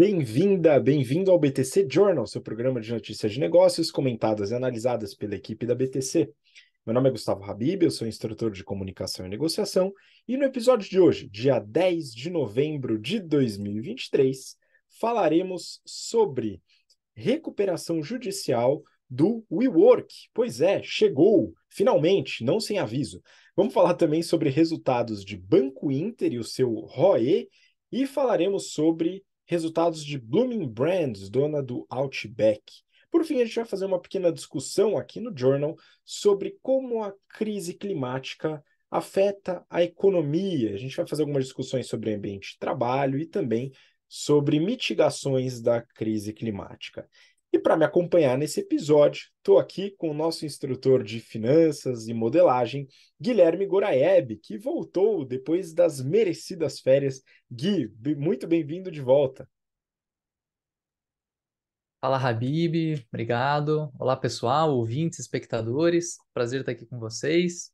Bem-vinda, bem-vindo ao BTC Journal, seu programa de notícias de negócios comentadas e analisadas pela equipe da BTC. Meu nome é Gustavo Habib, eu sou instrutor de comunicação e negociação, e no episódio de hoje, dia 10 de novembro de 2023, falaremos sobre recuperação judicial do WeWork. Pois é, chegou, finalmente, não sem aviso. Vamos falar também sobre resultados de Banco Inter e o seu ROE, e falaremos sobre resultados de Blooming Brands, dona do Outback. Por fim, a gente vai fazer uma pequena discussão aqui no Journal sobre como a crise climática afeta a economia. A gente vai fazer algumas discussões sobre ambiente de trabalho e também sobre mitigações da crise climática. E para me acompanhar nesse episódio, estou aqui com o nosso instrutor de finanças e modelagem, Guilherme Goraeb, que voltou depois das merecidas férias. Gui, muito bem-vindo de volta. Fala, Habib, obrigado. Olá, pessoal, ouvintes, espectadores. Prazer estar aqui com vocês.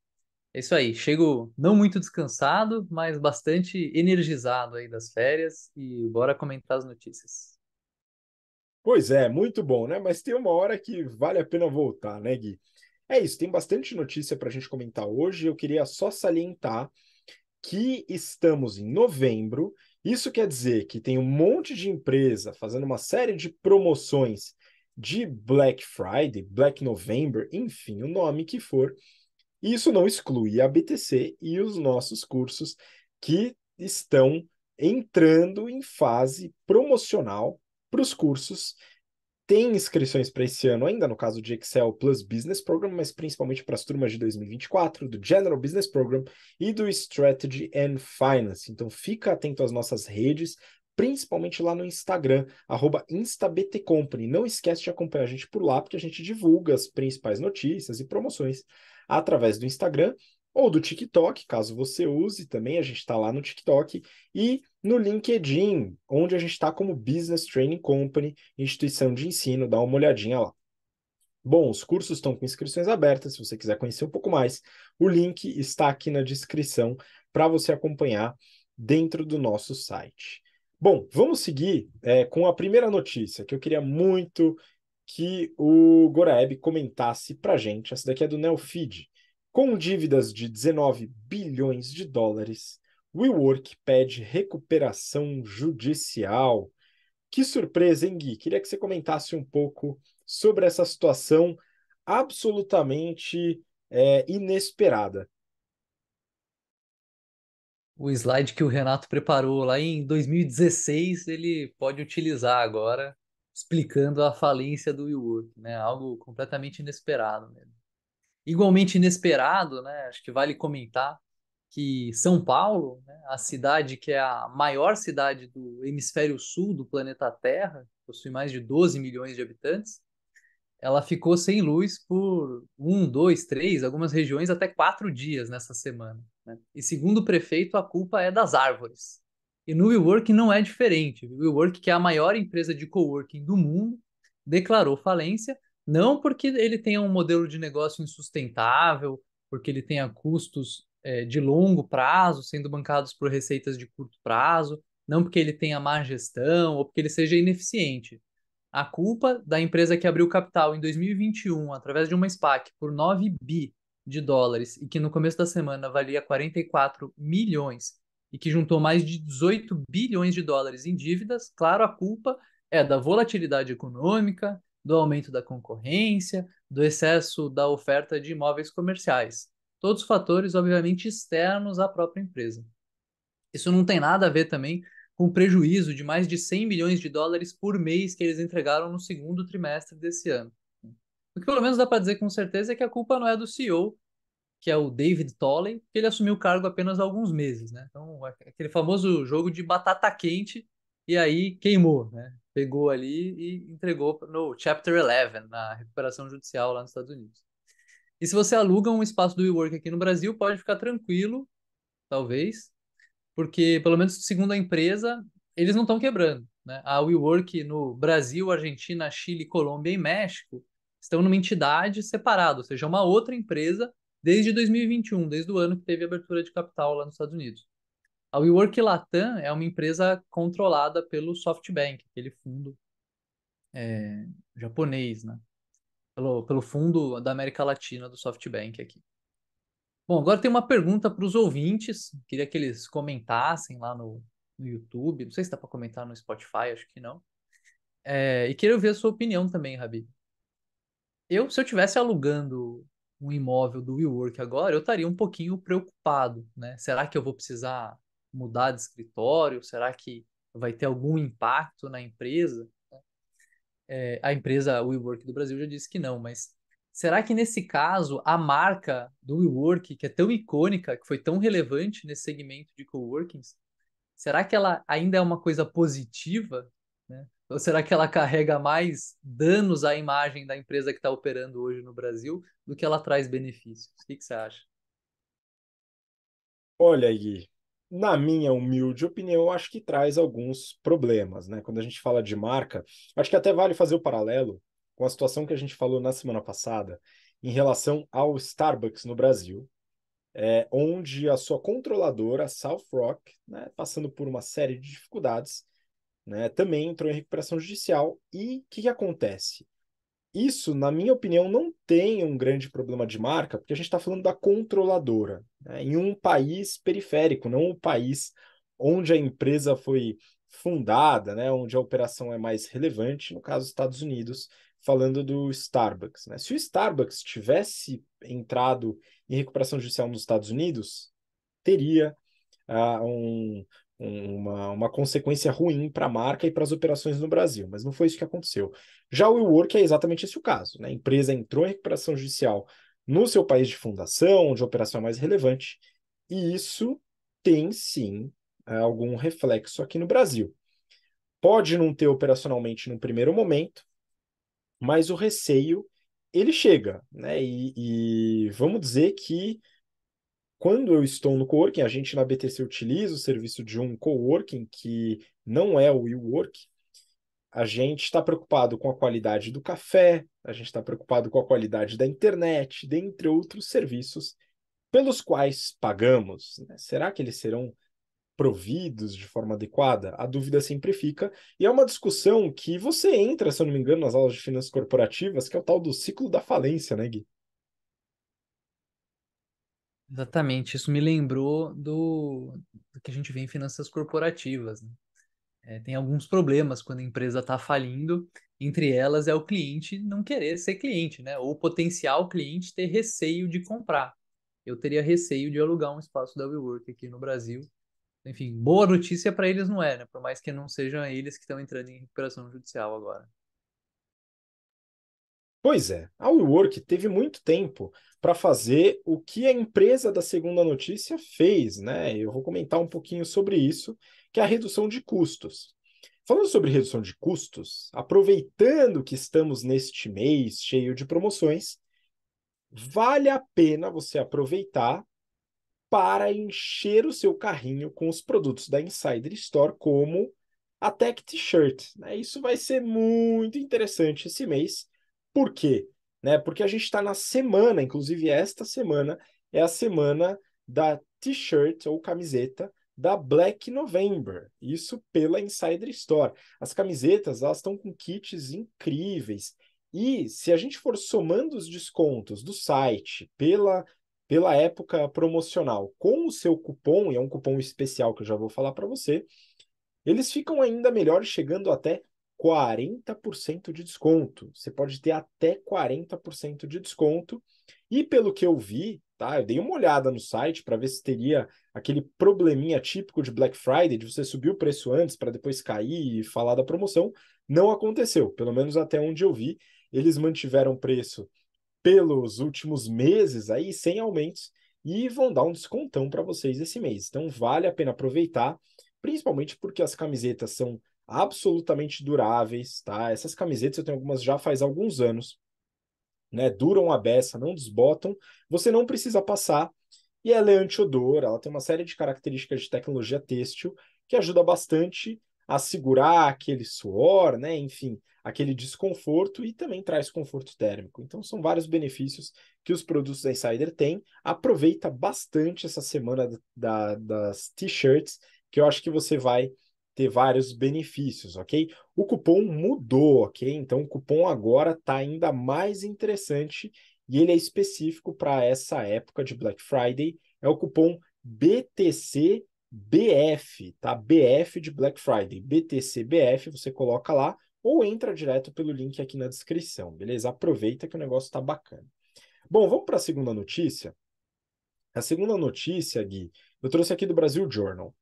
É isso aí, chego não muito descansado, mas bastante energizado aí das férias e bora comentar as notícias. Pois é, muito bom, né? Mas tem uma hora que vale a pena voltar, né, Gui? É isso, tem bastante notícia para a gente comentar hoje. Eu queria só salientar que estamos em novembro. Isso quer dizer que tem um monte de empresa fazendo uma série de promoções de Black Friday, Black November, enfim, o nome que for. Isso não exclui a BTC e os nossos cursos que estão entrando em fase promocional para os cursos. Tem inscrições para esse ano ainda, no caso de Excel Plus Business Program, mas principalmente para as turmas de 2024, do General Business Program e do Strategy and Finance. Então fica atento às nossas redes, principalmente lá no Instagram, arroba instabtcompany. Não esquece de acompanhar a gente por lá, porque a gente divulga as principais notícias e promoções através do Instagram ou do TikTok, caso você use também, a gente está lá no TikTok, e no LinkedIn, onde a gente está como Business Training Company, instituição de ensino, dá uma olhadinha lá. Bom, os cursos estão com inscrições abertas, se você quiser conhecer um pouco mais, o link está aqui na descrição para você acompanhar dentro do nosso site. Bom, vamos seguir é, com a primeira notícia que eu queria muito que o Goraeb comentasse para gente. Essa daqui é do Neofeed. Com dívidas de 19 bilhões de dólares, WeWork pede recuperação judicial. Que surpresa, hein, Gui? Queria que você comentasse um pouco sobre essa situação absolutamente é, inesperada. O slide que o Renato preparou lá em 2016, ele pode utilizar agora, explicando a falência do WeWork, né? Algo completamente inesperado mesmo igualmente inesperado, né? Acho que vale comentar que São Paulo, né, a cidade que é a maior cidade do hemisfério sul do planeta Terra, possui mais de 12 milhões de habitantes, ela ficou sem luz por um, dois, três, algumas regiões até quatro dias nessa semana. Né? E segundo o prefeito, a culpa é das árvores. E no WeWork não é diferente. O WeWork, que é a maior empresa de coworking do mundo, declarou falência não porque ele tenha um modelo de negócio insustentável, porque ele tenha custos é, de longo prazo sendo bancados por receitas de curto prazo, não porque ele tenha má gestão ou porque ele seja ineficiente. A culpa da empresa que abriu capital em 2021 através de uma SPAC por 9 bi de dólares e que no começo da semana valia 44 milhões e que juntou mais de 18 bilhões de dólares em dívidas, claro, a culpa é da volatilidade econômica, do aumento da concorrência, do excesso da oferta de imóveis comerciais. Todos fatores, obviamente, externos à própria empresa. Isso não tem nada a ver também com o prejuízo de mais de 100 milhões de dólares por mês que eles entregaram no segundo trimestre desse ano. O que pelo menos dá para dizer com certeza é que a culpa não é do CEO, que é o David Tolley, que ele assumiu o cargo apenas há alguns meses, né? Então, aquele famoso jogo de batata quente e aí queimou, né? pegou ali e entregou no Chapter 11, na recuperação judicial lá nos Estados Unidos. E se você aluga um espaço do WeWork aqui no Brasil, pode ficar tranquilo, talvez, porque, pelo menos segundo a empresa, eles não estão quebrando. Né? A WeWork no Brasil, Argentina, Chile, Colômbia e México estão numa entidade separada, ou seja, é uma outra empresa desde 2021, desde o ano que teve a abertura de capital lá nos Estados Unidos. A WeWork Latam é uma empresa controlada pelo SoftBank, aquele fundo é, japonês, né? Pelo, pelo fundo da América Latina do SoftBank aqui. Bom, agora tem uma pergunta para os ouvintes. Queria que eles comentassem lá no, no YouTube. Não sei se dá para comentar no Spotify, acho que não. É, e queria ver a sua opinião também, Rabi. Eu, se eu tivesse alugando um imóvel do WeWork agora, eu estaria um pouquinho preocupado, né? Será que eu vou precisar mudar de escritório? Será que vai ter algum impacto na empresa? É, a empresa WeWork do Brasil já disse que não, mas será que nesse caso a marca do WeWork, que é tão icônica, que foi tão relevante nesse segmento de coworkings, será que ela ainda é uma coisa positiva? Né? Ou será que ela carrega mais danos à imagem da empresa que está operando hoje no Brasil do que ela traz benefícios? O que, que você acha? Olha, Gui, na minha humilde opinião, acho que traz alguns problemas, né? Quando a gente fala de marca, acho que até vale fazer o paralelo com a situação que a gente falou na semana passada em relação ao Starbucks no Brasil, é, onde a sua controladora, South Rock, né, passando por uma série de dificuldades, né, também entrou em recuperação judicial. E o que, que acontece? isso, na minha opinião, não tem um grande problema de marca, porque a gente está falando da controladora, né? em um país periférico, não o um país onde a empresa foi fundada, né? onde a operação é mais relevante, no caso, Estados Unidos, falando do Starbucks. Né? Se o Starbucks tivesse entrado em recuperação judicial nos Estados Unidos, teria uh, um, uma, uma consequência ruim para a marca e para as operações no Brasil, mas não foi isso que aconteceu. Já o WeWork é exatamente esse o caso. Né? A empresa entrou em recuperação judicial no seu país de fundação, onde a operação é mais relevante, e isso tem sim é, algum reflexo aqui no Brasil. Pode não ter operacionalmente num primeiro momento, mas o receio ele chega, né? E, e vamos dizer que quando eu estou no coworking, a gente na BTC utiliza o serviço de um coworking que não é o WeWork. A gente está preocupado com a qualidade do café, a gente está preocupado com a qualidade da internet, dentre outros serviços pelos quais pagamos. Né? Será que eles serão providos de forma adequada? A dúvida sempre fica, e é uma discussão que você entra, se eu não me engano, nas aulas de finanças corporativas, que é o tal do ciclo da falência, né, Gui? Exatamente, isso me lembrou do, do que a gente vê em finanças corporativas. Né? É, tem alguns problemas quando a empresa está falindo, entre elas é o cliente não querer ser cliente, né? Ou o potencial cliente ter receio de comprar. Eu teria receio de alugar um espaço da WeWork aqui no Brasil. Enfim, boa notícia para eles não é, né? Por mais que não sejam eles que estão entrando em recuperação judicial agora. Pois é, a WeWork teve muito tempo para fazer o que a empresa da segunda notícia fez, né? Eu vou comentar um pouquinho sobre isso, que é a redução de custos. Falando sobre redução de custos, aproveitando que estamos neste mês cheio de promoções, vale a pena você aproveitar para encher o seu carrinho com os produtos da Insider Store, como a Tech T-shirt. Né? Isso vai ser muito interessante esse mês por quê? Né? Porque a gente está na semana, inclusive esta semana é a semana da t-shirt ou camiseta da Black November, isso pela Insider Store. As camisetas elas estão com kits incríveis e se a gente for somando os descontos do site pela pela época promocional com o seu cupom e é um cupom especial que eu já vou falar para você, eles ficam ainda melhor, chegando até 40% de desconto. Você pode ter até 40% de desconto. E pelo que eu vi, tá? Eu dei uma olhada no site para ver se teria aquele probleminha típico de Black Friday, de você subir o preço antes para depois cair e falar da promoção. Não aconteceu, pelo menos até onde eu vi. Eles mantiveram o preço pelos últimos meses aí, sem aumentos, e vão dar um descontão para vocês esse mês. Então vale a pena aproveitar, principalmente porque as camisetas são absolutamente duráveis, tá? Essas camisetas eu tenho algumas já faz alguns anos, né? Duram a beça, não desbotam, você não precisa passar e ela é odor. ela tem uma série de características de tecnologia têxtil que ajuda bastante a segurar aquele suor, né? Enfim, aquele desconforto e também traz conforto térmico. Então são vários benefícios que os produtos da Insider têm. Aproveita bastante essa semana da, das t-shirts, que eu acho que você vai ter vários benefícios, ok? O cupom mudou, ok? Então o cupom agora está ainda mais interessante e ele é específico para essa época de Black Friday. É o cupom BTCBF, tá? BF de Black Friday. BTCBF, você coloca lá ou entra direto pelo link aqui na descrição, beleza? Aproveita que o negócio está bacana. Bom, vamos para a segunda notícia. A segunda notícia, Gui, eu trouxe aqui do Brasil Journal.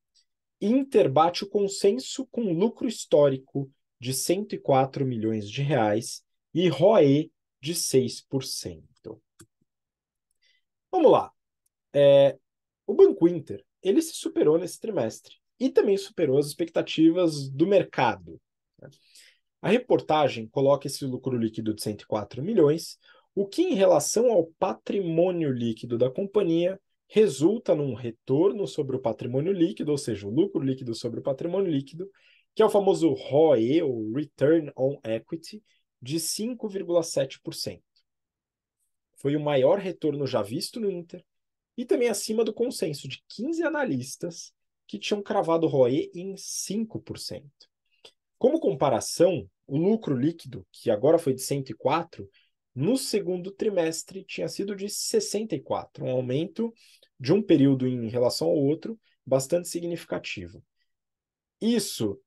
Inter bate o consenso com lucro histórico de 104 milhões de reais e ROE de 6%. Vamos lá. É, o Banco Inter, ele se superou nesse trimestre e também superou as expectativas do mercado. Né? A reportagem coloca esse lucro líquido de 104 milhões, o que em relação ao patrimônio líquido da companhia resulta num retorno sobre o patrimônio líquido, ou seja, o lucro líquido sobre o patrimônio líquido, que é o famoso ROE, ou Return on Equity, de 5,7%. Foi o maior retorno já visto no Inter e também acima do consenso de 15 analistas que tinham cravado o ROE em 5%. Como comparação, o lucro líquido, que agora foi de 104, no segundo trimestre tinha sido de 64, um aumento de um período em relação ao outro bastante significativo. Isso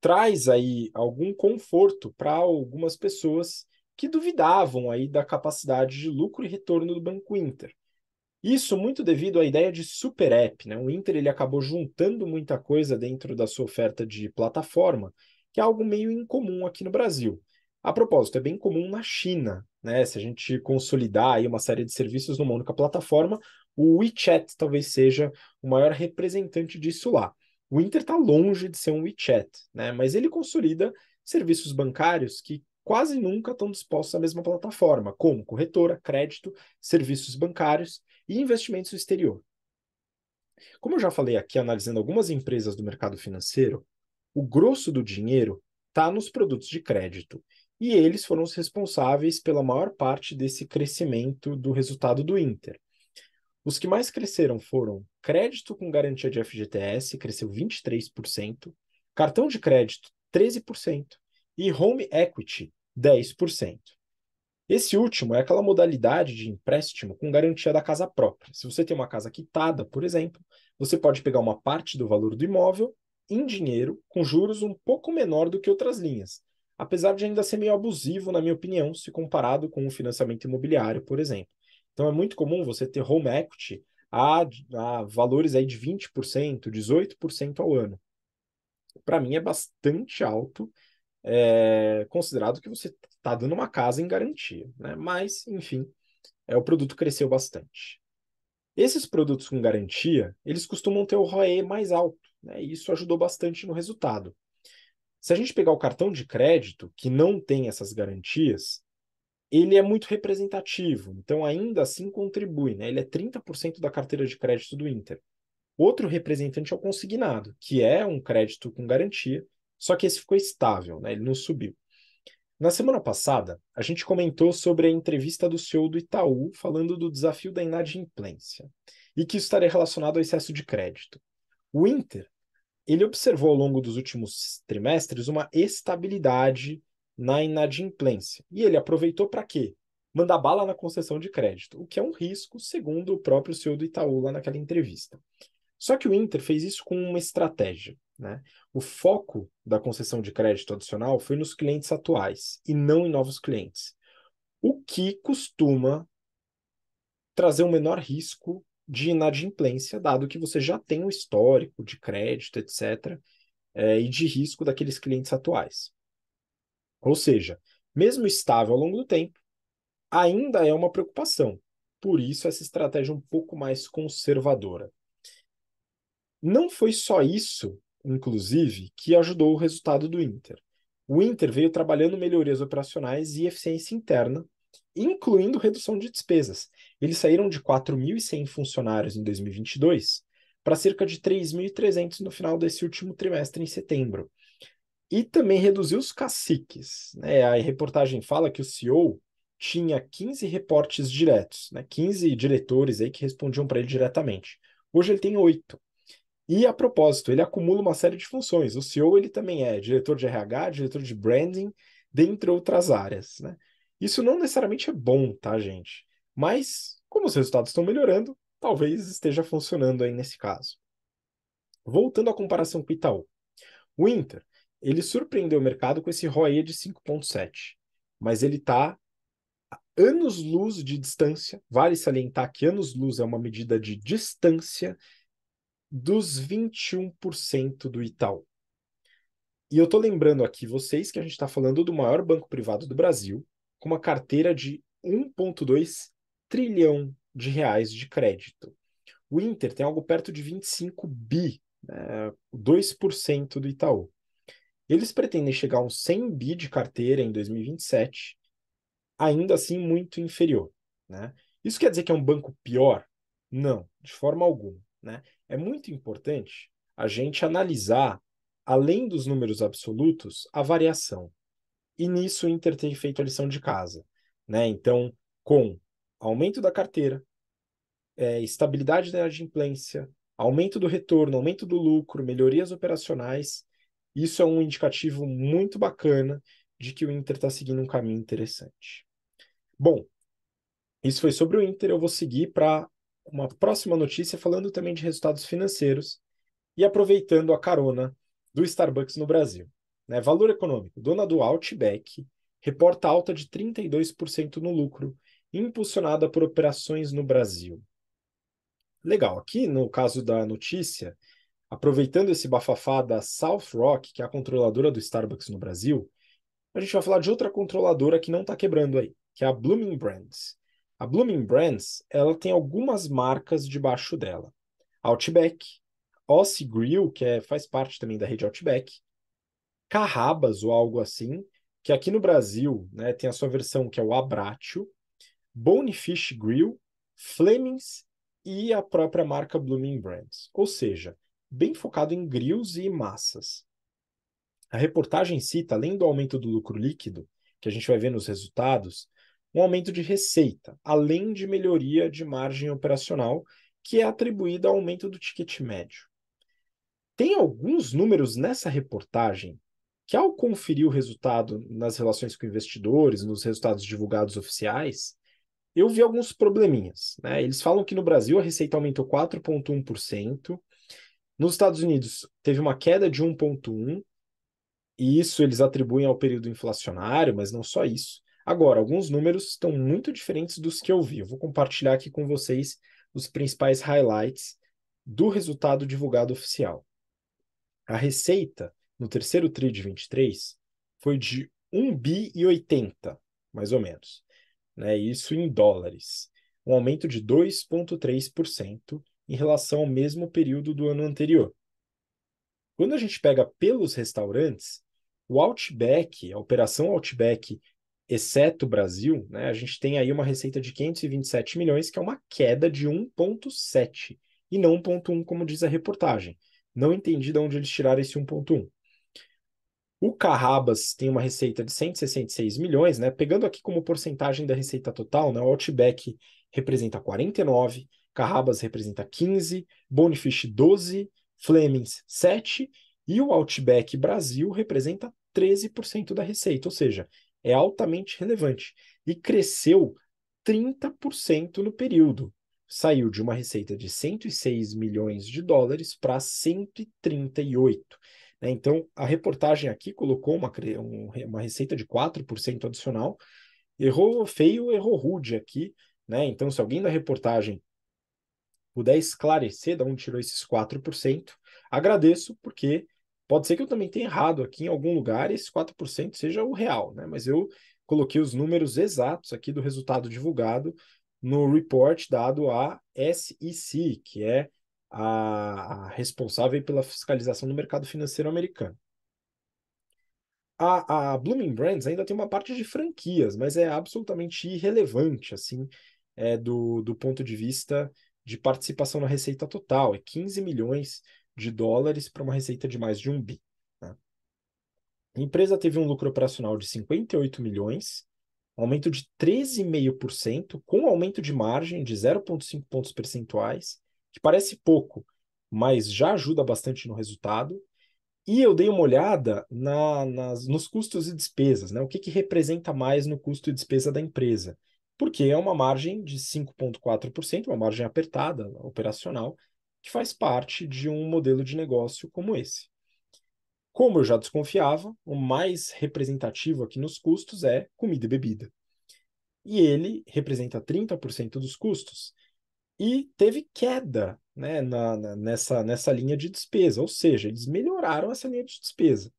traz aí algum conforto para algumas pessoas que duvidavam aí da capacidade de lucro e retorno do Banco Inter. Isso muito devido à ideia de super app, né? O Inter ele acabou juntando muita coisa dentro da sua oferta de plataforma, que é algo meio incomum aqui no Brasil. A propósito, é bem comum na China, né? Se a gente consolidar aí uma série de serviços numa única plataforma, o WeChat talvez seja o maior representante disso lá. O Inter está longe de ser um WeChat, né? mas ele consolida serviços bancários que quase nunca estão dispostos à mesma plataforma, como corretora, crédito, serviços bancários e investimentos no exterior. Como eu já falei aqui, analisando algumas empresas do mercado financeiro, o grosso do dinheiro está nos produtos de crédito. E eles foram os responsáveis pela maior parte desse crescimento do resultado do Inter. Os que mais cresceram foram crédito com garantia de FGTS, cresceu 23%, cartão de crédito, 13%, e home equity, 10%. Esse último é aquela modalidade de empréstimo com garantia da casa própria. Se você tem uma casa quitada, por exemplo, você pode pegar uma parte do valor do imóvel em dinheiro, com juros um pouco menor do que outras linhas, apesar de ainda ser meio abusivo, na minha opinião, se comparado com o um financiamento imobiliário, por exemplo. Então é muito comum você ter home equity a, a valores aí de 20%, 18% ao ano. Para mim é bastante alto, é, considerado que você está dando uma casa em garantia. Né? Mas, enfim, é, o produto cresceu bastante. Esses produtos com garantia, eles costumam ter o ROE mais alto, né? e isso ajudou bastante no resultado. Se a gente pegar o cartão de crédito, que não tem essas garantias, ele é muito representativo, então ainda assim contribui, né? Ele é 30% da carteira de crédito do Inter. Outro representante é o consignado, que é um crédito com garantia, só que esse ficou estável, né? Ele não subiu. Na semana passada, a gente comentou sobre a entrevista do CEO do Itaú falando do desafio da inadimplência e que isso estaria relacionado ao excesso de crédito. O Inter, ele observou ao longo dos últimos trimestres uma estabilidade na inadimplência. E ele aproveitou para quê? Mandar bala na concessão de crédito, o que é um risco, segundo o próprio CEO do Itaú lá naquela entrevista. Só que o Inter fez isso com uma estratégia. Né? O foco da concessão de crédito adicional foi nos clientes atuais e não em novos clientes, o que costuma trazer um menor risco de inadimplência, dado que você já tem um histórico de crédito, etc., é, eh, e de risco daqueles clientes atuais. Ou seja, mesmo estável ao longo do tempo, ainda é uma preocupação. Por isso, essa estratégia um pouco mais conservadora. Não foi só isso, inclusive, que ajudou o resultado do Inter. O Inter veio trabalhando melhorias operacionais e eficiência interna, incluindo redução de despesas. Eles saíram de 4.100 funcionários em 2022 para cerca de 3.300 no final desse último trimestre, em setembro e também reduziu os caciques. Né? A reportagem fala que o CEO tinha 15 reportes diretos, né? 15 diretores aí que respondiam para ele diretamente. Hoje ele tem oito. E a propósito, ele acumula uma série de funções. O CEO ele também é diretor de RH, diretor de branding, dentre outras áreas. Né? Isso não necessariamente é bom, tá, gente? Mas, como os resultados estão melhorando, talvez esteja funcionando aí nesse caso. Voltando à comparação com o Itaú. O Inter ele surpreendeu o mercado com esse ROE de 5,7, mas ele está anos-luz de distância. Vale salientar que anos-luz é uma medida de distância dos 21% do Itaú. E eu estou lembrando aqui vocês que a gente está falando do maior banco privado do Brasil, com uma carteira de 1,2 trilhão de reais de crédito. O Inter tem algo perto de 25 bi, né, 2% do Itaú. Eles pretendem chegar a um 100 bi de carteira em 2027, ainda assim muito inferior. Né? Isso quer dizer que é um banco pior? Não, de forma alguma. Né? É muito importante a gente analisar, além dos números absolutos, a variação. E nisso o Inter tem feito a lição de casa. Né? Então, com aumento da carteira, é, estabilidade da inadimplência, aumento do retorno, aumento do lucro, melhorias operacionais, isso é um indicativo muito bacana de que o Inter está seguindo um caminho interessante. Bom, isso foi sobre o Inter. Eu vou seguir para uma próxima notícia falando também de resultados financeiros e aproveitando a carona do Starbucks no Brasil. Né? Valor econômico. Dona do Outback reporta alta de 32% no lucro, impulsionada por operações no Brasil. Legal, aqui no caso da notícia, aproveitando esse bafafá da South Rock, que é a controladora do Starbucks no Brasil, a gente vai falar de outra controladora que não está quebrando aí, que é a Blooming Brands. A Blooming Brands, ela tem algumas marcas debaixo dela. Outback, Ossie Grill, que é, faz parte também da rede Outback, Carrabas ou algo assim, que aqui no Brasil né, tem a sua versão que é o Abratio, Bonefish Grill, Flemings e a própria marca Blooming Brands. Ou seja, bem focado em grilos e massas. A reportagem cita, além do aumento do lucro líquido, que a gente vai ver nos resultados, um aumento de receita, além de melhoria de margem operacional, que é atribuída ao aumento do ticket médio. Tem alguns números nessa reportagem que, ao conferir o resultado nas relações com investidores, nos resultados divulgados oficiais, eu vi alguns probleminhas. Né? Eles falam que no Brasil a receita aumentou 4,1%, nos Estados Unidos, teve uma queda de 1,1, e isso eles atribuem ao período inflacionário, mas não só isso. Agora, alguns números estão muito diferentes dos que eu vi. Eu vou compartilhar aqui com vocês os principais highlights do resultado divulgado oficial. A receita no terceiro TRI de 23 foi de 1 bi e 80, mais ou menos. Né? Isso em dólares. Um aumento de 2,3% em relação ao mesmo período do ano anterior. Quando a gente pega pelos restaurantes, o Outback, a operação Outback, exceto Brasil, né, a gente tem aí uma receita de 527 milhões, que é uma queda de 1,7 e não 1,1, como diz a reportagem. Não entendi de onde eles tiraram esse 1,1. O Carrabas tem uma receita de 166 milhões, né? Pegando aqui como porcentagem da receita total, né? O Outback representa 49, Carrabas representa 15, Bonifish 12, Flemings 7 e o Outback Brasil representa 13% da receita, ou seja, é altamente relevante e cresceu 30% no período. Saiu de uma receita de 106 milhões de dólares para 138. Né? Então, a reportagem aqui colocou uma, uma receita de 4% adicional. Errou feio, errou rude aqui. Né? Então, se alguém da reportagem puder esclarecer de onde tirou esses 4%, agradeço, porque pode ser que eu também tenha errado aqui em algum lugar e esse 4% seja o real, né? Mas eu coloquei os números exatos aqui do resultado divulgado no report dado à SEC, que é a, responsável pela fiscalização do mercado financeiro americano. A, a Blooming Brands ainda tem uma parte de franquias, mas é absolutamente irrelevante, assim, é, do, do ponto de vista de participação na receita total, é 15 milhões de dólares para uma receita de mais de um bi. Né? A empresa teve um lucro operacional de 58 milhões, aumento de 13,5%, com aumento de margem de 0,5 pontos percentuais, que parece pouco, mas já ajuda bastante no resultado. E eu dei uma olhada na, nas, nos custos e despesas, né? O que, que representa mais no custo e despesa da empresa? porque é uma margem de 5,4%, uma margem apertada, operacional, que faz parte de um modelo de negócio como esse. Como eu já desconfiava, o mais representativo aqui nos custos é comida e bebida. E ele representa 30% dos custos e teve queda né, na, na, nessa, nessa linha de despesa, ou seja, eles melhoraram essa linha de despesa,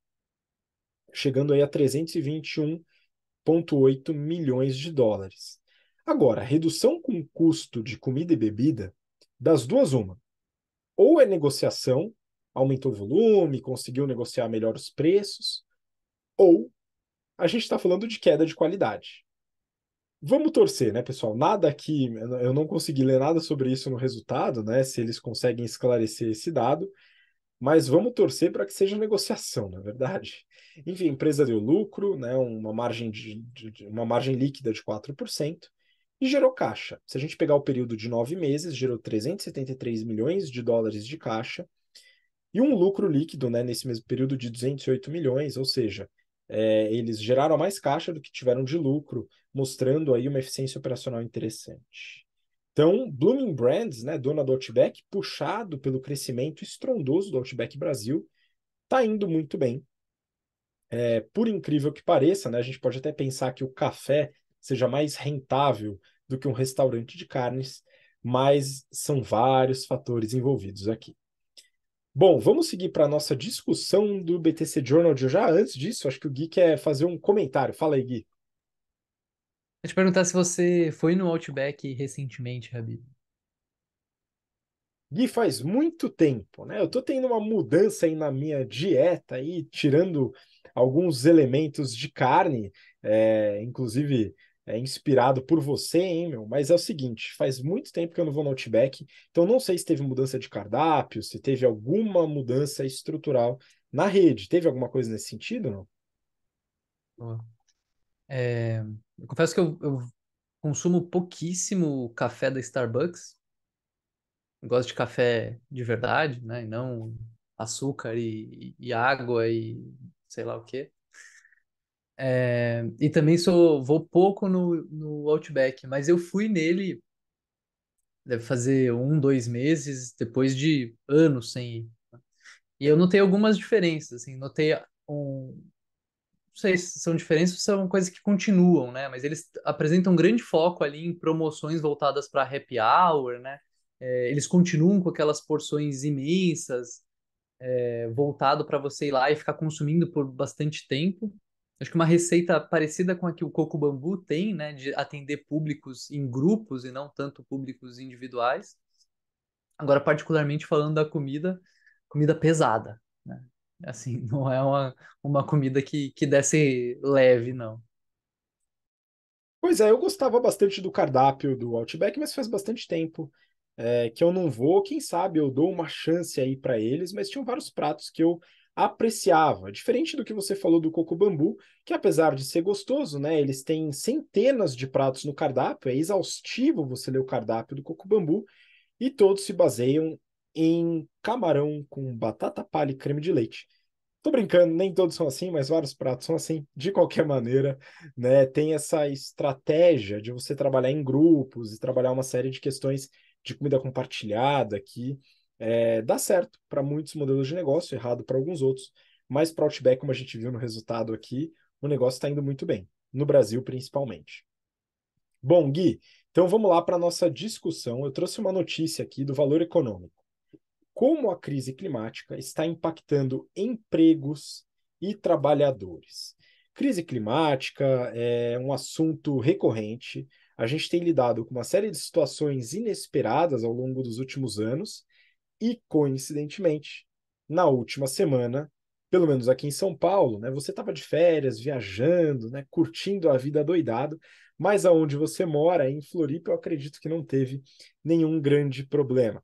chegando aí a 321,8 milhões de dólares. Agora, redução com custo de comida e bebida, das duas, uma. Ou é negociação, aumentou o volume, conseguiu negociar melhor os preços, ou a gente está falando de queda de qualidade. Vamos torcer, né, pessoal? Nada aqui, eu não consegui ler nada sobre isso no resultado, né? Se eles conseguem esclarecer esse dado, mas vamos torcer para que seja negociação, na é verdade. Enfim, a empresa deu lucro, né, uma margem de, de, uma margem líquida de 4%, e gerou caixa. Se a gente pegar o período de nove meses, gerou 373 milhões de dólares de caixa e um lucro líquido né, nesse mesmo período de 208 milhões, ou seja, é, eles geraram mais caixa do que tiveram de lucro, mostrando aí uma eficiência operacional interessante. Então, Blooming Brands, né, dona do Outback, puxado pelo crescimento estrondoso do Outback Brasil, está indo muito bem. É, por incrível que pareça, né, a gente pode até pensar que o café seja mais rentável do que um restaurante de carnes, mas são vários fatores envolvidos aqui. Bom, vamos seguir para a nossa discussão do BTC Journal de já. Ah, antes disso, acho que o Gui quer fazer um comentário. Fala aí, Gui. Eu te perguntar se você foi no Outback recentemente, Rabi. Gui, faz muito tempo, né? Eu tô tendo uma mudança aí na minha dieta aí, tirando alguns elementos de carne, é, inclusive é, inspirado por você, hein, meu? Mas é o seguinte, faz muito tempo que eu não vou no Outback, então não sei se teve mudança de cardápio, se teve alguma mudança estrutural na rede. Teve alguma coisa nesse sentido, não? É, eu confesso que eu, eu consumo pouquíssimo café da Starbucks. Eu gosto de café de verdade, né? E não açúcar e, e água e sei lá o quê. É, e também sou, vou pouco no, no Outback, mas eu fui nele, deve fazer um, dois meses, depois de anos sem ir. Né? E eu notei algumas diferenças, assim, notei um... Não sei se são diferenças ou são coisas que continuam, né? Mas eles apresentam um grande foco ali em promoções voltadas para happy hour, né? É, eles continuam com aquelas porções imensas, é, voltado para você ir lá e ficar consumindo por bastante tempo. Acho que uma receita parecida com a que o Coco Bambu tem, né, de atender públicos em grupos e não tanto públicos individuais. Agora, particularmente falando da comida, comida pesada, né? Assim, não é uma, uma comida que, que desse leve, não. Pois é, eu gostava bastante do cardápio do Outback, mas faz bastante tempo é, que eu não vou. Quem sabe eu dou uma chance aí para eles, mas tinham vários pratos que eu apreciava. Diferente do que você falou do coco bambu, que apesar de ser gostoso, né, eles têm centenas de pratos no cardápio, é exaustivo você ler o cardápio do coco bambu, e todos se baseiam em camarão com batata palha e creme de leite. Tô brincando, nem todos são assim, mas vários pratos são assim. De qualquer maneira, né, tem essa estratégia de você trabalhar em grupos e trabalhar uma série de questões de comida compartilhada que é, dá certo para muitos modelos de negócio, errado para alguns outros, mas para Outback, como a gente viu no resultado aqui, o negócio está indo muito bem, no Brasil principalmente. Bom, Gui, então vamos lá para a nossa discussão. Eu trouxe uma notícia aqui do valor econômico. Como a crise climática está impactando empregos e trabalhadores? Crise climática é um assunto recorrente. A gente tem lidado com uma série de situações inesperadas ao longo dos últimos anos e, coincidentemente, na última semana, pelo menos aqui em São Paulo, né, você estava de férias, viajando, né, curtindo a vida doidado, mas aonde você mora, em Floripa, eu acredito que não teve nenhum grande problema.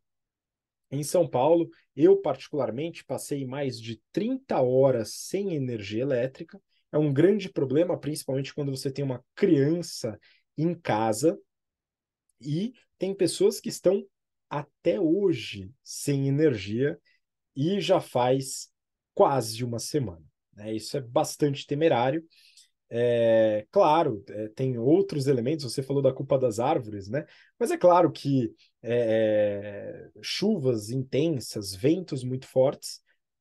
Em São Paulo, eu particularmente passei mais de 30 horas sem energia elétrica. É um grande problema, principalmente quando você tem uma criança em casa e tem pessoas que estão até hoje sem energia e já faz quase uma semana. Né? Isso é bastante temerário. É, claro, é, tem outros elementos, você falou da culpa das árvores, né? Mas é claro que é, é chuvas intensas, ventos muito fortes,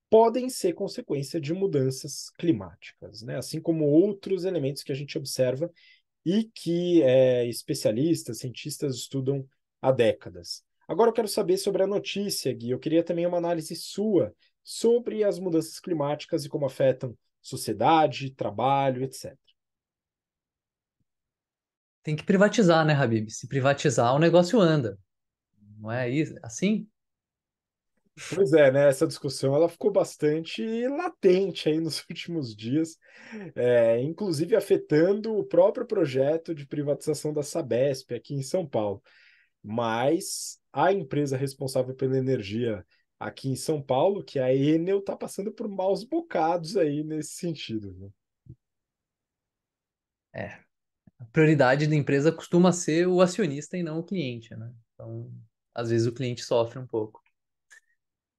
podem ser consequência de mudanças climáticas, né? Assim como outros elementos que a gente observa e que é, especialistas, cientistas estudam há décadas. Agora eu quero saber sobre a notícia, Gui. Eu queria também uma análise sua sobre as mudanças climáticas e como afetam sociedade, trabalho, etc. Tem que privatizar, né, Habib? Se privatizar, o negócio anda. Não é isso? assim? Pois é, né? Essa discussão ela ficou bastante latente aí nos últimos dias, é, inclusive afetando o próprio projeto de privatização da Sabesp aqui em São Paulo. Mas a empresa responsável pela energia aqui em São Paulo, que é a Enel está passando por maus bocados aí nesse sentido. Né? É. A prioridade da empresa costuma ser o acionista e não o cliente, né? Então, às vezes o cliente sofre um pouco.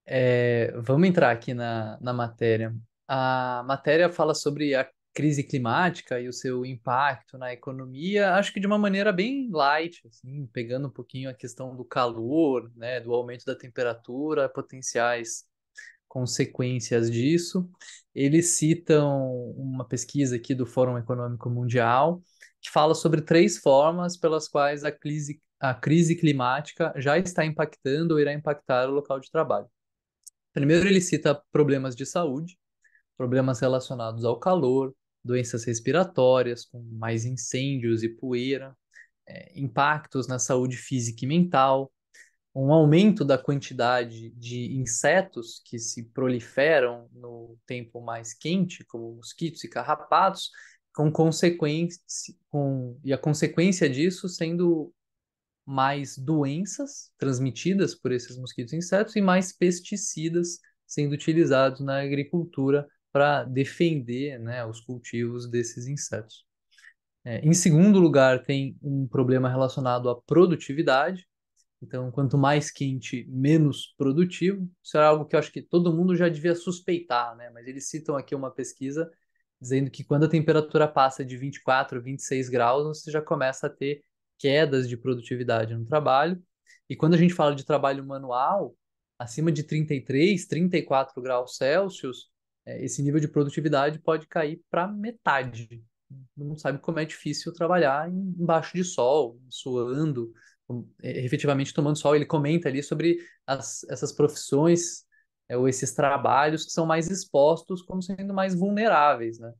É, vamos entrar aqui na, na matéria. A matéria fala sobre a crise climática e o seu impacto na economia, acho que de uma maneira bem light, assim, pegando um pouquinho a questão do calor, né, do aumento da temperatura, potenciais consequências disso. Eles citam uma pesquisa aqui do Fórum Econômico Mundial que fala sobre três formas pelas quais a crise, a crise climática já está impactando ou irá impactar o local de trabalho. Primeiro, ele cita problemas de saúde, problemas relacionados ao calor, doenças respiratórias, com mais incêndios e poeira, é, impactos na saúde física e mental, um aumento da quantidade de insetos que se proliferam no tempo mais quente, como mosquitos e carrapatos, com consequência, com, e a consequência disso sendo mais doenças transmitidas por esses mosquitos e insetos e mais pesticidas sendo utilizados na agricultura para defender né, os cultivos desses insetos. É, em segundo lugar, tem um problema relacionado à produtividade. Então, quanto mais quente, menos produtivo. Isso é algo que eu acho que todo mundo já devia suspeitar, né? Mas eles citam aqui uma pesquisa dizendo que quando a temperatura passa de 24, 26 graus, você já começa a ter quedas de produtividade no trabalho. E quando a gente fala de trabalho manual, acima de 33, 34 graus Celsius, é, esse nível de produtividade pode cair para metade. Não sabe como é difícil trabalhar embaixo de sol, suando, é, efetivamente tomando sol. Ele comenta ali sobre as, essas profissões é, ou esses trabalhos que são mais expostos como sendo mais vulneráveis, né?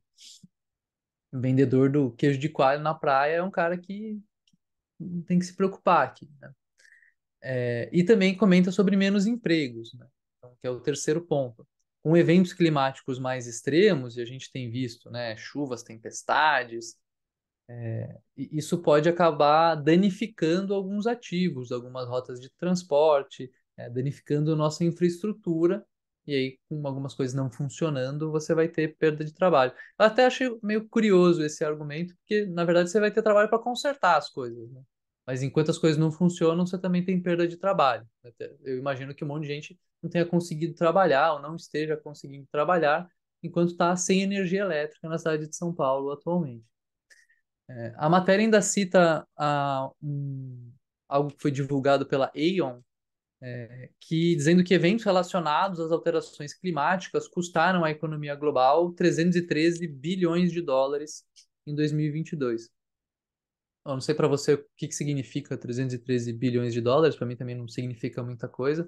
O vendedor do queijo de coalho na praia é um cara que, tem que se preocupar aqui, né? É, e também comenta sobre menos empregos, né? Então, que é o terceiro ponto com eventos climáticos mais extremos, e a gente tem visto né, chuvas, tempestades, é, isso pode acabar danificando alguns ativos, algumas rotas de transporte, é, danificando nossa infraestrutura, e aí, com algumas coisas não funcionando, você vai ter perda de trabalho. Eu até achei meio curioso esse argumento, porque na verdade você vai ter trabalho para consertar as coisas, né? Mas enquanto as coisas não funcionam, você também tem perda de trabalho. Né? Eu imagino que um monte de gente não tenha conseguido trabalhar ou não esteja conseguindo trabalhar enquanto está sem energia elétrica na cidade de São Paulo atualmente. É, a matéria ainda cita a, ah, um, algo que foi divulgado pela Aon, é, que dizendo que eventos relacionados às alterações climáticas custaram à economia global 313 bilhões de dólares em 2022. Eu não sei para você o que, que significa 313 bilhões de dólares, para mim também não significa muita coisa,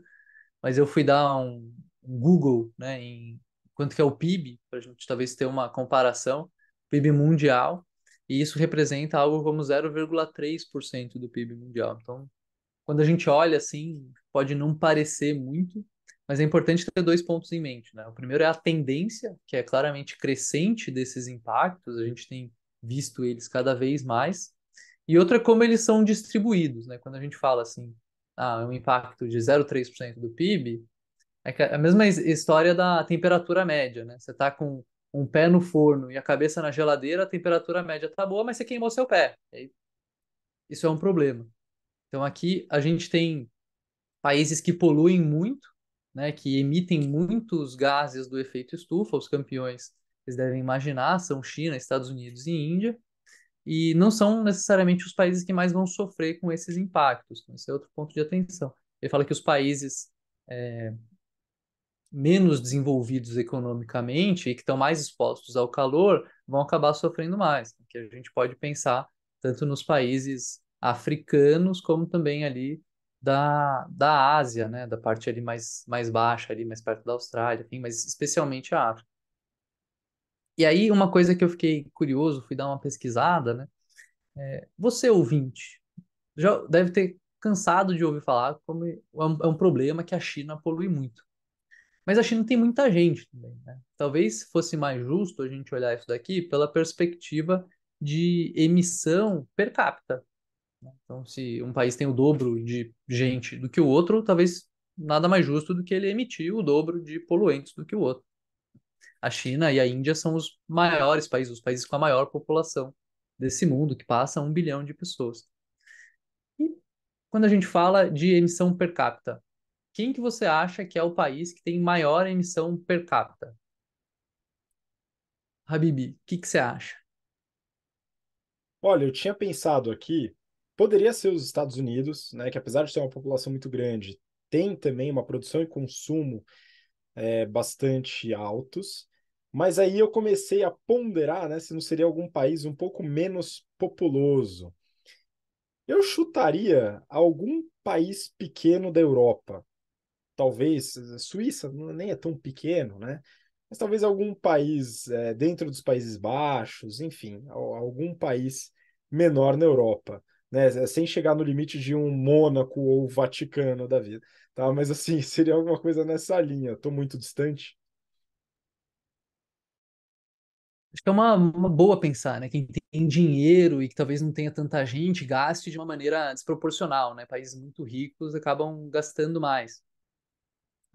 mas eu fui dar um, um Google, né, em quanto que é o PIB, para a gente talvez ter uma comparação, PIB mundial, e isso representa algo como 0,3% do PIB mundial. Então, quando a gente olha assim, pode não parecer muito, mas é importante ter dois pontos em mente, né? O primeiro é a tendência, que é claramente crescente desses impactos, a gente tem visto eles cada vez mais. E outra é como eles são distribuídos, né? Quando a gente fala assim, ah, um impacto de 0,3% do PIB, é, é a mesma história da temperatura média, né? Você está com um pé no forno e a cabeça na geladeira, a temperatura média tá boa, mas você queimou seu pé. Isso é um problema. Então aqui a gente tem países que poluem muito, né, que emitem muitos gases do efeito estufa, os campeões, vocês devem imaginar, são China, Estados Unidos e Índia e não são necessariamente os países que mais vão sofrer com esses impactos. Né? Esse é outro ponto de atenção. Ele fala que os países é, menos desenvolvidos economicamente e que estão mais expostos ao calor vão acabar sofrendo mais. Né? Que a gente pode pensar tanto nos países africanos como também ali da, da Ásia, né? da parte ali mais, mais baixa, ali mais perto da Austrália, enfim, mas especialmente a África. E aí, uma coisa que eu fiquei curioso, fui dar uma pesquisada, né? É, você, ouvinte, já deve ter cansado de ouvir falar como é um, é um problema que a China polui muito. Mas a China tem muita gente também, né? Talvez fosse mais justo a gente olhar isso daqui pela perspectiva de emissão per capita. Né? Então, se um país tem o dobro de gente do que o outro, talvez nada mais justo do que ele emitir o dobro de poluentes do que o outro a China e a Índia são os maiores países, os países com a maior população desse mundo, que passa um bilhão de pessoas. E quando a gente fala de emissão per capita, quem que você acha que é o país que tem maior emissão per capita? Habibi, o que, que você acha? Olha, eu tinha pensado aqui, poderia ser os Estados Unidos, né, que apesar de ter uma população muito grande, tem também uma produção e consumo é, bastante altos. Mas aí eu comecei a ponderar né, se não seria algum país um pouco menos populoso. Eu chutaria algum país pequeno da Europa. Talvez eh, Suíça nem é tão pequeno, né? Mas talvez algum país é, dentro dos Países Baixos, enfim, algum país menor na Europa né? Sem chegar no limite de um Mônaco ou Vaticano da vida, tá? Mas assim, seria alguma coisa nessa linha. Estou muito distante. Acho que é uma, uma boa pensar, né? Quem tem dinheiro e que talvez não tenha tanta gente, gaste de uma maneira desproporcional, né? Países muito ricos acabam gastando mais.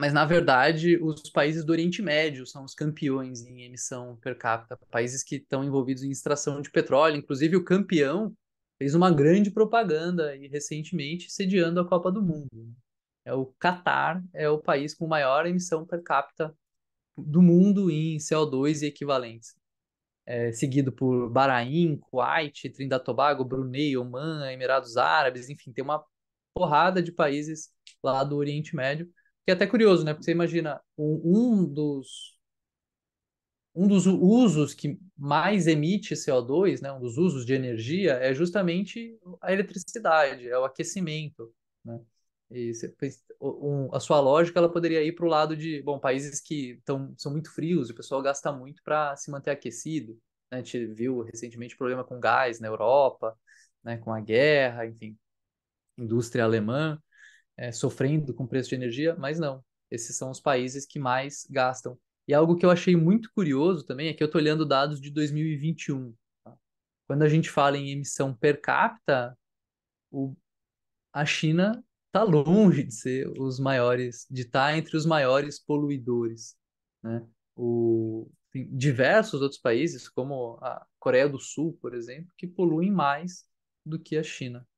Mas, na verdade, os países do Oriente Médio são os campeões em emissão per capita, países que estão envolvidos em extração de petróleo. Inclusive, o campeão fez uma grande propaganda e recentemente sediando a Copa do Mundo. Né? É o Catar é o país com maior emissão per capita do mundo em CO2 e equivalentes. É, seguido por Bahrein, Kuwait, Trinidad Tobago, Brunei, Oman, Emirados Árabes, enfim, tem uma porrada de países lá do Oriente Médio, que é até curioso, né? Porque você imagina, um, um dos um dos usos que mais emite CO2, né, um dos usos de energia, é justamente a eletricidade, é o aquecimento. Né? Cê, um, a sua lógica ela poderia ir para o lado de bom, países que tão, são muito frios, o pessoal gasta muito para se manter aquecido. Né? A gente viu recentemente problema com gás na Europa, né, com a guerra, enfim, indústria alemã é, sofrendo com preço de energia, mas não. Esses são os países que mais gastam e algo que eu achei muito curioso também é que eu estou olhando dados de 2021. Tá? Quando a gente fala em emissão per capita, o, a China está longe de ser os maiores, de estar tá entre os maiores poluidores. Né? O, tem diversos outros países, como a Coreia do Sul, por exemplo, que poluem mais do que a China.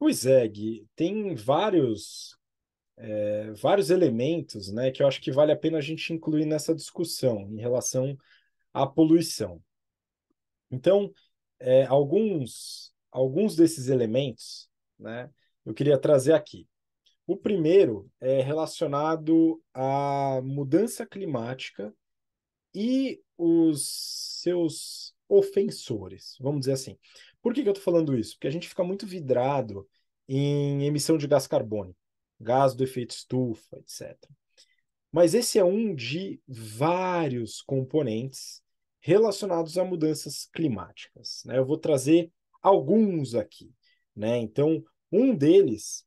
Pois é, Gui, tem vários é, vários elementos né, que eu acho que vale a pena a gente incluir nessa discussão em relação à poluição. Então, é, alguns, alguns desses elementos né, eu queria trazer aqui. O primeiro é relacionado à mudança climática e os seus ofensores, vamos dizer assim. Por que, que eu estou falando isso? Porque a gente fica muito vidrado em emissão de gás carbônico gás do efeito estufa, etc. Mas esse é um de vários componentes relacionados a mudanças climáticas. Né? Eu vou trazer alguns aqui. Né? Então, um deles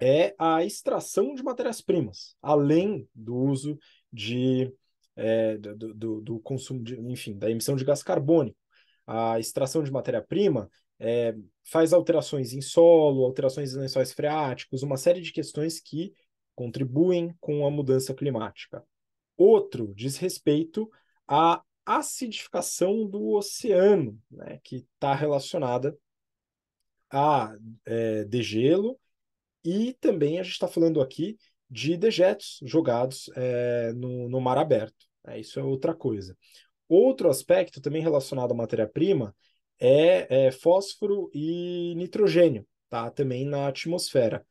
é a extração de matérias-primas, além do uso de, é, do, do, do, consumo, de, enfim, da emissão de gás carbônico. A extração de matéria-prima é, faz alterações em solo, alterações em lençóis freáticos, uma série de questões que contribuem com a mudança climática. Outro diz respeito à acidificação do oceano, né, que está relacionada a é, degelo e também a gente está falando aqui de dejetos jogados é, no, no mar aberto. Né, isso é outra coisa. Outro aspecto também relacionado à matéria-prima é, é fósforo e nitrogênio, tá? Também na atmosfera.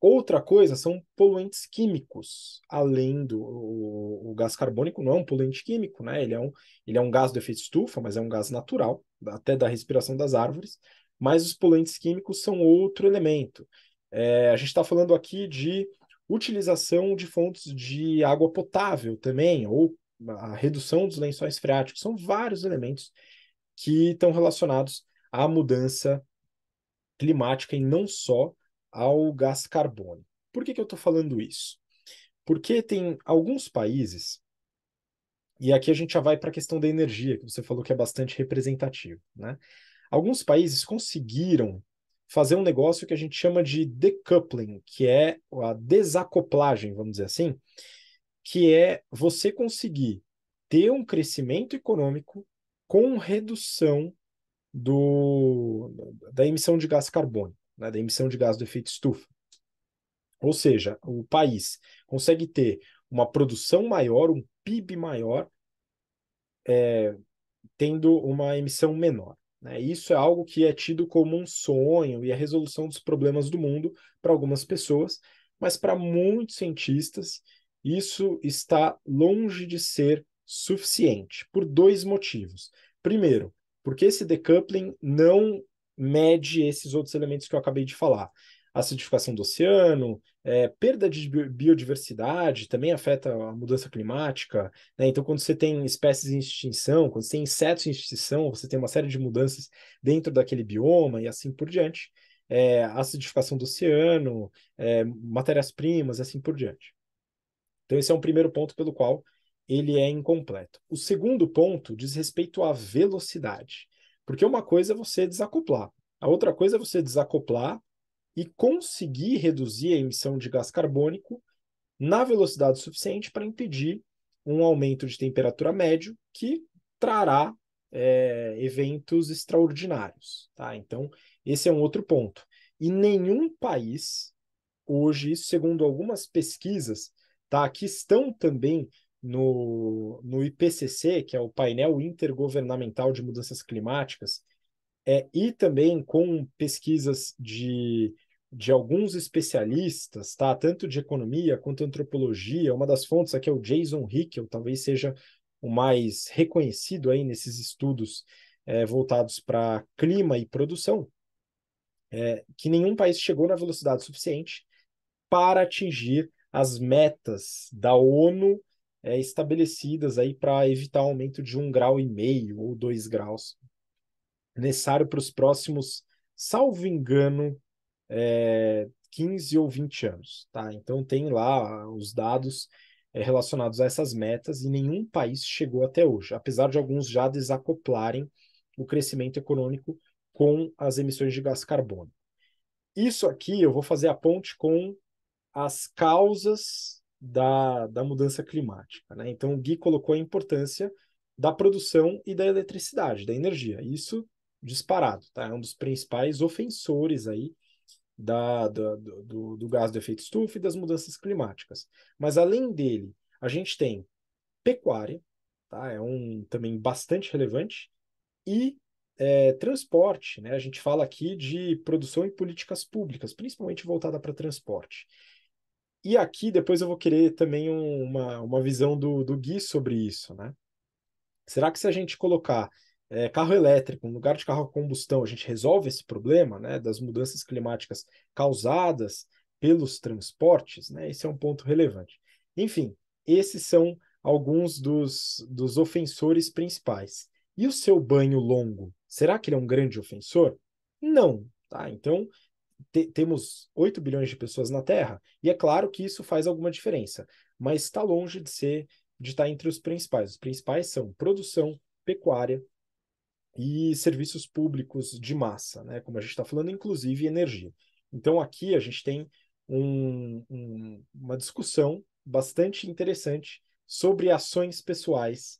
Outra coisa são poluentes químicos, além do o, o, gás carbônico, não é um poluente químico, né? Ele é, um, ele é um gás do efeito estufa, mas é um gás natural, até da respiração das árvores. Mas os poluentes químicos são outro elemento. É, a gente está falando aqui de utilização de fontes de água potável também, ou a redução dos lençóis freáticos, são vários elementos que estão relacionados à mudança climática e não só ao gás carbônico. Por que, que eu estou falando isso? Porque tem alguns países, e aqui a gente já vai para a questão da energia, que você falou que é bastante representativo, né? Alguns países conseguiram fazer um negócio que a gente chama de decoupling, que é a desacoplagem, vamos dizer assim, que é você conseguir ter um crescimento econômico com redução do, da emissão de gás carbônico, né, da emissão de gás do efeito estufa. Ou seja, o país consegue ter uma produção maior, um PIB maior, é, tendo uma emissão menor. Né? Isso é algo que é tido como um sonho e a resolução dos problemas do mundo para algumas pessoas, mas para muitos cientistas isso está longe de ser suficiente, por dois motivos. Primeiro, porque esse decoupling não mede esses outros elementos que eu acabei de falar. acidificação do oceano, é, perda de biodiversidade também afeta a mudança climática. Né? Então, quando você tem espécies em extinção, quando você tem insetos em extinção, você tem uma série de mudanças dentro daquele bioma e assim por diante. É, acidificação do oceano, é, matérias-primas e assim por diante. Então, esse é um primeiro ponto pelo qual ele é incompleto. O segundo ponto diz respeito à velocidade, porque uma coisa é você desacoplar, a outra coisa é você desacoplar e conseguir reduzir a emissão de gás carbônico na velocidade suficiente para impedir um aumento de temperatura médio que trará é, eventos extraordinários. Tá? Então, esse é um outro ponto. E nenhum país, hoje, segundo algumas pesquisas, tá, que estão também no, no IPCC, que é o painel intergovernamental de mudanças climáticas, é, e também com pesquisas de, de alguns especialistas, tá? tanto de economia quanto antropologia. Uma das fontes aqui é o Jason Hickel, talvez seja o mais reconhecido aí nesses estudos é, voltados para clima e produção, é, que nenhum país chegou na velocidade suficiente para atingir as metas da ONU é, estabelecidas aí para evitar o aumento de um grau e meio ou dois graus necessário para os próximos, salvo engano, é, 15 ou 20 anos, tá? Então tem lá os dados é, relacionados a essas metas e nenhum país chegou até hoje, apesar de alguns já desacoplarem o crescimento econômico com as emissões de gás carbônico. Isso aqui eu vou fazer a ponte com as causas da, da mudança climática. Né? Então, o Gui colocou a importância da produção e da eletricidade, da energia. Isso disparado, tá? É um dos principais ofensores aí da, da do, do, do gás do efeito estufa e das mudanças climáticas. Mas, além dele, a gente tem pecuária, tá? É um também bastante relevante, e é, transporte, né? A gente fala aqui de produção e políticas públicas, principalmente voltada para transporte. E aqui depois eu vou querer também um, uma, uma visão do, do Gui sobre isso, né? Será que se a gente colocar é, carro elétrico no lugar de carro a combustão, a gente resolve esse problema né, das mudanças climáticas causadas pelos transportes? Né? Esse é um ponto relevante. Enfim, esses são alguns dos, dos ofensores principais. E o seu banho longo, será que ele é um grande ofensor? Não, tá? Então, te, temos 8 bilhões de pessoas na Terra, e é claro que isso faz alguma diferença, mas está longe de ser de estar tá entre os principais. Os principais são produção, pecuária e serviços públicos de massa, né? como a gente está falando, inclusive energia. Então aqui a gente tem um, um, uma discussão bastante interessante sobre ações pessoais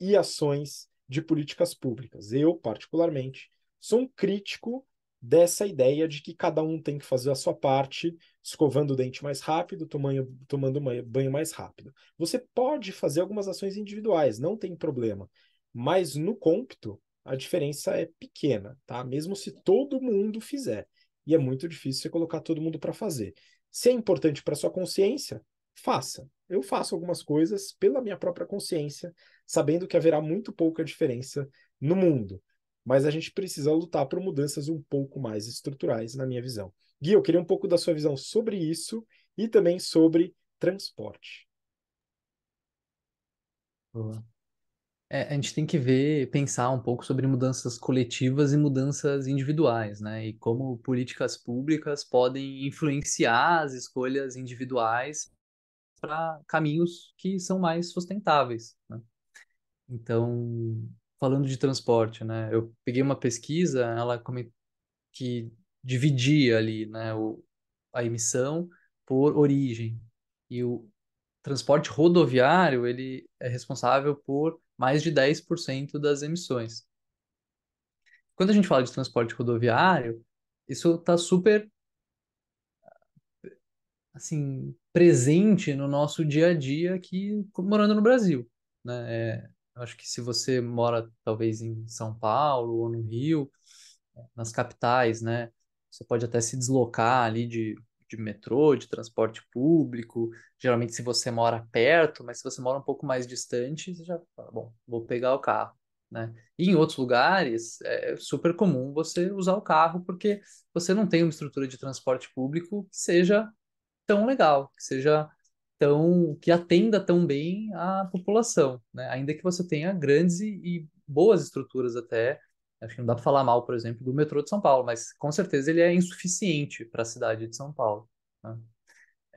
e ações de políticas públicas. Eu, particularmente, sou um crítico dessa ideia de que cada um tem que fazer a sua parte, escovando o dente mais rápido, tomando, tomando banho mais rápido. Você pode fazer algumas ações individuais, não tem problema. Mas no cômpito, a diferença é pequena, tá? Mesmo se todo mundo fizer. E é muito difícil você colocar todo mundo para fazer. Se é importante para sua consciência, faça. Eu faço algumas coisas pela minha própria consciência, sabendo que haverá muito pouca diferença no mundo mas a gente precisa lutar por mudanças um pouco mais estruturais, na minha visão. Gui, eu queria um pouco da sua visão sobre isso e também sobre transporte. É, a gente tem que ver, pensar um pouco sobre mudanças coletivas e mudanças individuais, né? E como políticas públicas podem influenciar as escolhas individuais para caminhos que são mais sustentáveis. Né? Então, falando de transporte, né? Eu peguei uma pesquisa, ela que dividia ali, né, o, a emissão por origem. E o transporte rodoviário, ele é responsável por mais de 10% das emissões. Quando a gente fala de transporte rodoviário, isso está super assim presente no nosso dia a dia aqui morando no Brasil, né? É, eu acho que se você mora talvez em São Paulo ou no Rio, é, nas capitais, né? Você pode até se deslocar ali de, de metrô, de transporte público. Geralmente, se você mora perto, mas se você mora um pouco mais distante, você já fala, bom, vou pegar o carro. Né? E em outros lugares é, é super comum você usar o carro porque você não tem uma estrutura de transporte público que seja tão legal, que seja tão que atenda tão bem a população, né? Ainda que você tenha grandes e, boas estruturas até, acho que não dá para falar mal, por exemplo, do metrô de São Paulo, mas com certeza ele é insuficiente para a cidade de São Paulo. Né?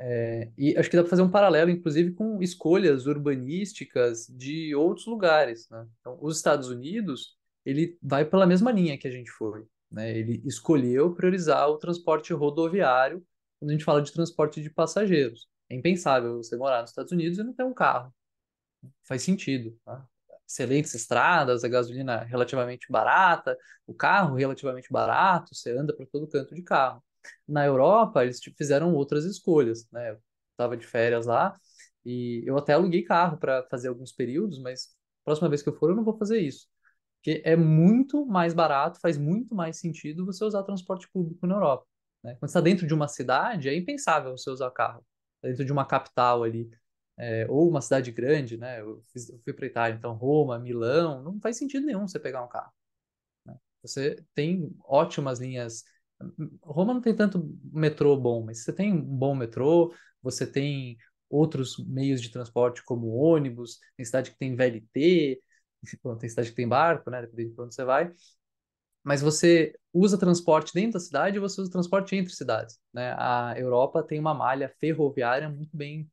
É, e acho que dá para fazer um paralelo, inclusive, com escolhas urbanísticas de outros lugares. Né? Então, os Estados Unidos ele vai pela mesma linha que a gente foi. Né? Ele escolheu priorizar o transporte rodoviário quando a gente fala de transporte de passageiros. É impensável você morar nos Estados Unidos e não ter um carro. Faz sentido. Tá? Excelentes estradas, a gasolina relativamente barata, o carro relativamente barato, você anda para todo canto de carro. Na Europa, eles fizeram outras escolhas. Né? Eu estava de férias lá e eu até aluguei carro para fazer alguns períodos, mas próxima vez que eu for, eu não vou fazer isso. Porque é muito mais barato, faz muito mais sentido você usar transporte público na Europa. Né? Quando está dentro de uma cidade, é impensável você usar carro dentro de uma capital ali, é, ou uma cidade grande, né? Eu, fiz, eu fui para Itália, então Roma, Milão, não faz sentido nenhum você pegar um carro. Né? Você tem ótimas linhas. Roma não tem tanto metrô bom, mas você tem um bom metrô, você tem outros meios de transporte como ônibus, tem cidade que tem VLT, tem cidade que tem barco, né? Dependendo de onde você vai mas você usa transporte dentro da cidade ou você usa transporte entre cidades. Né? A Europa tem uma malha ferroviária muito bem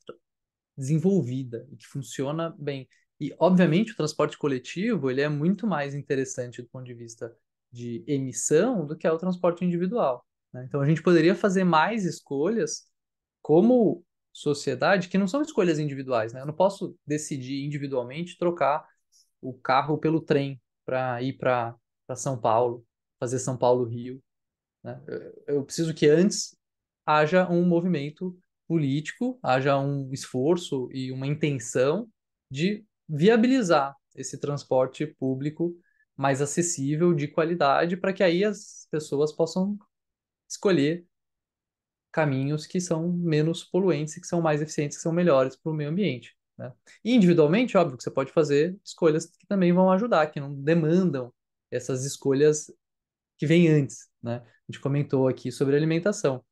desenvolvida e que funciona bem. E, obviamente, o transporte coletivo ele é muito mais interessante do ponto de vista de emissão do que é o transporte individual. Né? Então, a gente poderia fazer mais escolhas como sociedade que não são escolhas individuais. Né? Eu não posso decidir individualmente trocar o carro pelo trem para ir para para São Paulo, fazer São Paulo-Rio. Né? Eu, eu preciso que antes haja um movimento político, haja um esforço e uma intenção de viabilizar esse transporte público mais acessível, de qualidade, para que aí as pessoas possam escolher caminhos que são menos poluentes, que são mais eficientes, que são melhores para o meio ambiente. Né? E individualmente, óbvio que você pode fazer escolhas que também vão ajudar, que não demandam essas escolhas que vêm antes, né? A gente comentou aqui sobre alimentação. A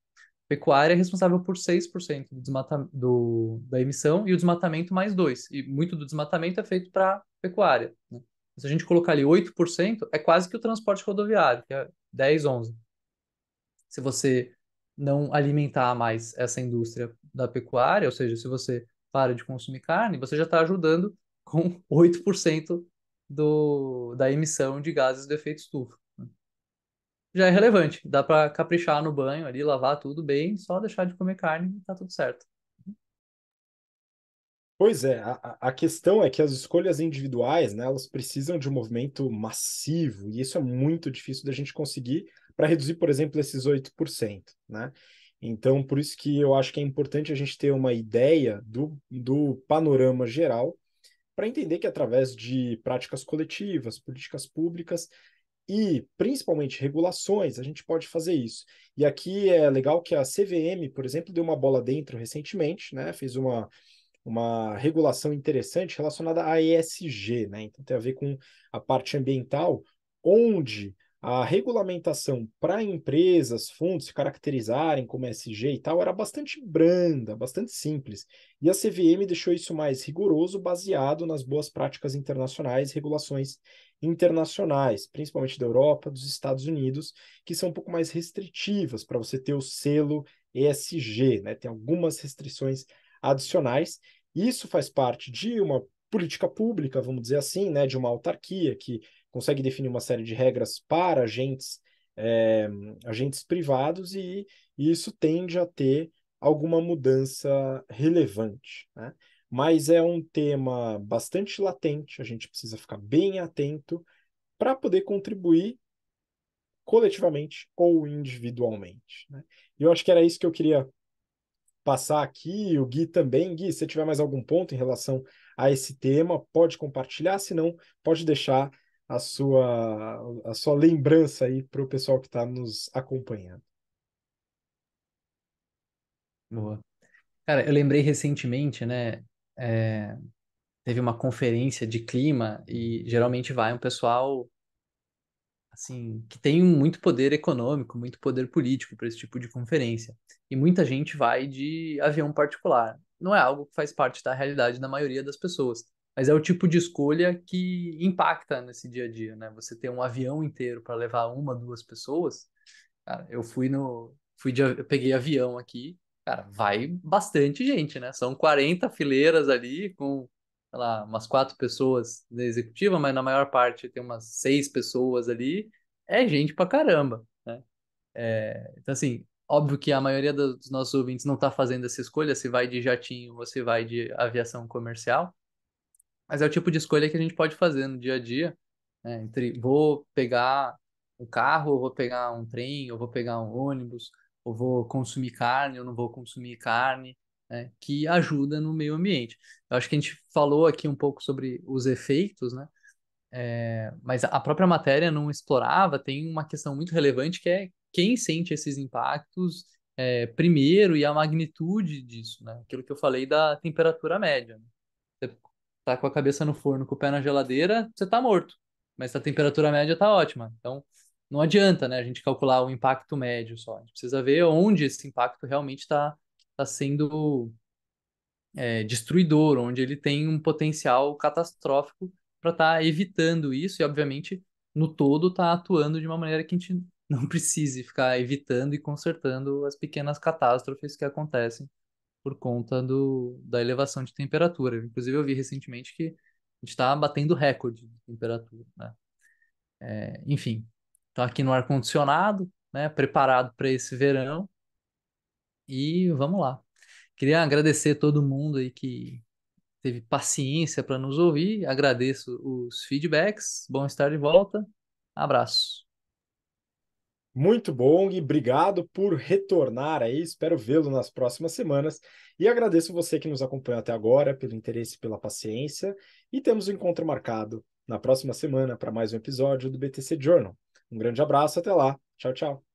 pecuária é responsável por 6% do do, da emissão e o desmatamento mais 2%. E muito do desmatamento é feito para pecuária. Né? Então, se a gente colocar ali 8%, é quase que o transporte rodoviário, que é 10, 11. Se você não alimentar mais essa indústria da pecuária, ou seja, se você para de consumir carne, você já está ajudando com 8% do, da emissão de gases do efeito estufa. Né? Já é relevante, dá para caprichar no banho ali, lavar tudo bem, só deixar de comer carne e tá tudo certo. Pois é, a, a, questão é que as escolhas individuais, né, elas precisam de um movimento massivo, e isso é muito difícil da gente conseguir para reduzir, por exemplo, esses 8%, né? Então, por isso que eu acho que é importante a gente ter uma ideia do, do panorama geral para entender que através de práticas coletivas, políticas públicas e principalmente regulações, a gente pode fazer isso. E aqui é legal que a CVM, por exemplo, deu uma bola dentro recentemente, né? Fez uma, uma regulação interessante relacionada à ESG, né? Então tem a ver com a parte ambiental, onde a regulamentação para empresas, fundos se caracterizarem como SG e tal era bastante branda, bastante simples. E a CVM deixou isso mais rigoroso, baseado nas boas práticas internacionais, regulações internacionais, principalmente da Europa, dos Estados Unidos, que são um pouco mais restritivas para você ter o selo ESG, né? Tem algumas restrições adicionais. Isso faz parte de uma política pública, vamos dizer assim, né, de uma autarquia que consegue definir uma série de regras para agentes, é, agentes privados e, e, isso tende a ter alguma mudança relevante. Né? Mas é um tema bastante latente, a gente precisa ficar bem atento para poder contribuir coletivamente ou individualmente. Né? E eu acho que era isso que eu queria passar aqui, o Gui também. Gui, se tiver mais algum ponto em relação a esse tema, pode compartilhar, se não, pode deixar a sua, a sua lembrança aí para o pessoal que está nos acompanhando. Boa. Cara, eu lembrei recentemente, né? É, teve uma conferência de clima e geralmente vai um pessoal assim que tem muito poder econômico, muito poder político para esse tipo de conferência. E muita gente vai de avião particular. Não é algo que faz parte da realidade da maioria das pessoas. Mas é o tipo de escolha que impacta nesse dia a dia, né? Você ter um avião inteiro para levar uma, duas pessoas. Cara, eu fui no. Fui de, eu peguei avião aqui, cara, vai bastante gente, né? São 40 fileiras ali com, sei lá, umas quatro pessoas da executiva, mas na maior parte tem umas seis pessoas ali. É gente pra caramba, né? É, então, assim, óbvio que a maioria dos nossos ouvintes não tá fazendo essa escolha, se vai de jatinho ou se vai de aviação comercial, mas é o tipo de escolha que a gente pode fazer no dia a dia, né? Entre vou pegar um carro, ou vou pegar um trem, ou vou pegar um ônibus, ou vou consumir carne, ou não vou consumir carne, né? que ajuda no meio ambiente. Eu acho que a gente falou aqui um pouco sobre os efeitos, né? É, mas a própria matéria não explorava, tem uma questão muito relevante que é quem sente esses impactos é, primeiro e a magnitude disso, né? Aquilo que eu falei da temperatura média. Né? tá com a cabeça no forno, com o pé na geladeira, você tá morto. Mas a temperatura média tá ótima. Então, não adianta, né, a gente calcular o impacto médio só. A gente precisa ver onde esse impacto realmente está tá sendo é, destruidor, onde ele tem um potencial catastrófico para estar tá evitando isso e, obviamente, no todo, tá atuando de uma maneira que a gente não precise ficar evitando e consertando as pequenas catástrofes que acontecem por conta do, da elevação de temperatura. Inclusive, eu vi recentemente que a gente está batendo recorde de temperatura, né? É, enfim, estou tá aqui no ar-condicionado, né? Preparado para esse verão. E vamos lá. Queria agradecer todo mundo aí que teve paciência para nos ouvir. Agradeço os feedbacks. Bom estar de volta. Abraço. Muito bom e obrigado por retornar aí. Espero vê-lo nas próximas semanas. E agradeço você que nos acompanhou até agora, pelo interesse e pela paciência. E temos um encontro marcado na próxima semana para mais um episódio do BTC Journal. Um grande abraço, até lá. Tchau, tchau.